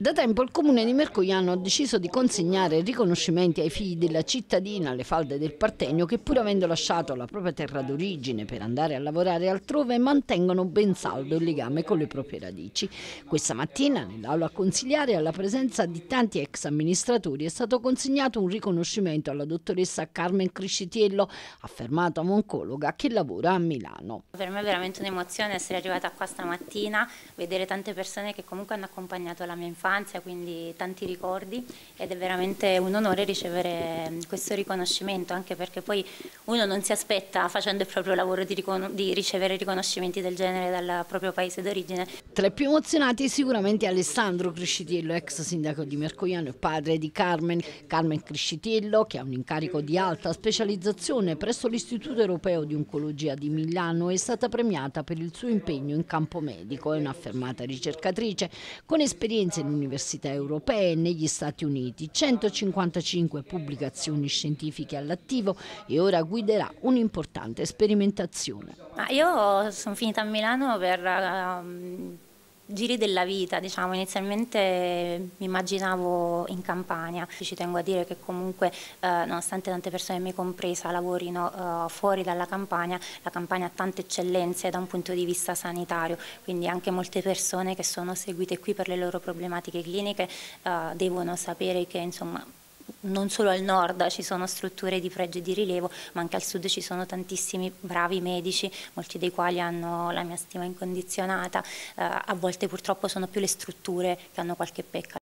Da tempo il comune di Mercogliano ha deciso di consegnare riconoscimenti ai figli della cittadina alle falde del Partenio che pur avendo lasciato la propria terra d'origine per andare a lavorare altrove mantengono ben saldo il legame con le proprie radici. Questa mattina nell'aula consigliare alla presenza di tanti ex amministratori è stato consegnato un riconoscimento alla dottoressa Carmen Criscitiello, affermata oncologa che lavora a Milano. Per me è veramente un'emozione essere arrivata qua stamattina, vedere tante persone che comunque hanno accompagnato la mia infanzia infanzia, quindi tanti ricordi ed è veramente un onore ricevere mm, questo riconoscimento, anche perché poi uno non si aspetta facendo il proprio lavoro di, ricon di ricevere riconoscimenti del genere dal proprio paese d'origine. Tra i più emozionati sicuramente Alessandro Crescitiello, ex sindaco di Mercogliano e padre di Carmen. Carmen Crescitiello, che ha un incarico di alta specializzazione presso l'Istituto Europeo di Oncologia di Milano, è stata premiata per il suo impegno in campo medico. È un'affermata ricercatrice con esperienze in università europee e negli Stati Uniti, 155 pubblicazioni scientifiche all'attivo e ora guiderà un'importante sperimentazione. Ma io sono finita a Milano per... Um Giri della vita, diciamo, inizialmente mi immaginavo in Campania, ci tengo a dire che comunque eh, nonostante tante persone, me compresa, lavorino eh, fuori dalla Campania, la Campania ha tante eccellenze da un punto di vista sanitario, quindi anche molte persone che sono seguite qui per le loro problematiche cliniche eh, devono sapere che insomma non solo al nord ci sono strutture di pregio e di rilievo, ma anche al sud ci sono tantissimi bravi medici, molti dei quali hanno la mia stima incondizionata, eh, a volte purtroppo sono più le strutture che hanno qualche pecca